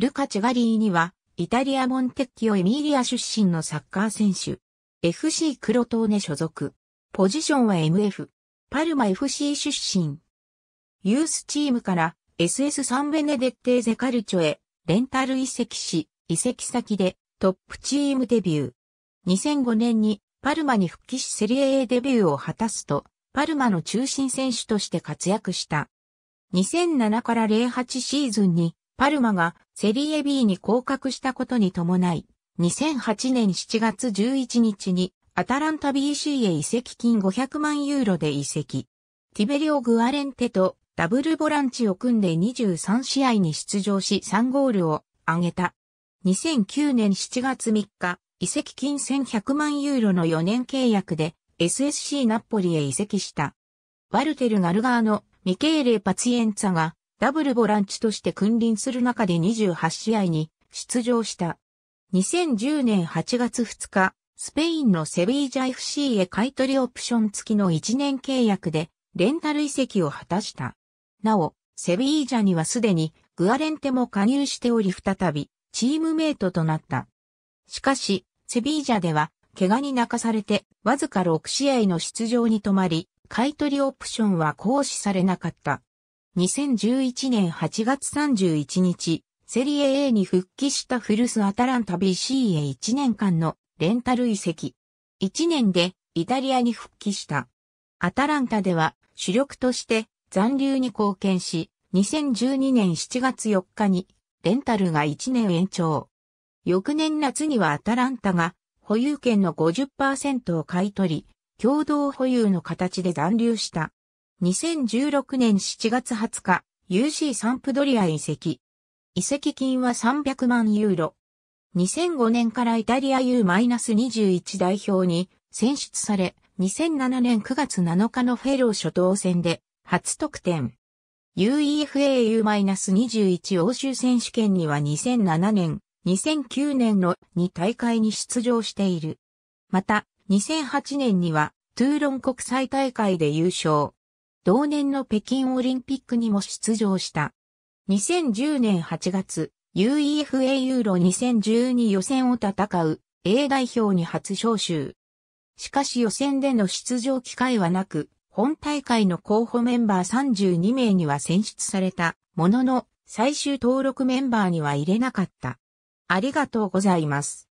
ルカ・チェガリーには、イタリア・モンテッキオ・エミリア出身のサッカー選手。FC 黒ーネ所属。ポジションは MF。パルマ FC 出身。ユースチームから SS サンベネデッテーゼカルチョへレンタル移籍し、移籍先でトップチームデビュー。2005年にパルマに復帰しセリエ A デビューを果たすと、パルマの中心選手として活躍した。2007から08シーズンにパルマがセリエ B に降格したことに伴い、2008年7月11日にアタランタ BC へ移籍金500万ユーロで移籍。ティベリオ・グアレンテとダブルボランチを組んで23試合に出場し3ゴールを挙げた。2009年7月3日、移籍金1100万ユーロの4年契約で SSC ナッポリへ移籍した。ワルテル・ガルガーのミケーレ・パツエンツァがダブルボランチとして君臨する中で28試合に出場した。2010年8月2日、スペインのセビージャ FC へ買取オプション付きの1年契約でレンタル移籍を果たした。なお、セビージャにはすでにグアレンテも加入しており再びチームメイトとなった。しかし、セビージャでは怪我に泣かされてわずか6試合の出場に止まり、買取オプションは行使されなかった。2011年8月31日、セリエ A に復帰したフルスアタランタ BC へ1年間のレンタル移籍。1年でイタリアに復帰した。アタランタでは主力として残留に貢献し、2012年7月4日にレンタルが1年延長。翌年夏にはアタランタが保有権の50%を買い取り、共同保有の形で残留した。2016年7月20日、UC サンプドリア移籍。移籍金は300万ユーロ。2005年からイタリア U-21 代表に選出され、2007年9月7日のフェロー初等戦で初得点。UEFA U-21 欧州選手権には2007年、2009年の2大会に出場している。また、2008年にはトゥーロン国際大会で優勝。同年の北京オリンピックにも出場した。2010年8月、UEFA ユーロ2012予選を戦う A 代表に初招集。しかし予選での出場機会はなく、本大会の候補メンバー32名には選出されたものの、最終登録メンバーには入れなかった。ありがとうございます。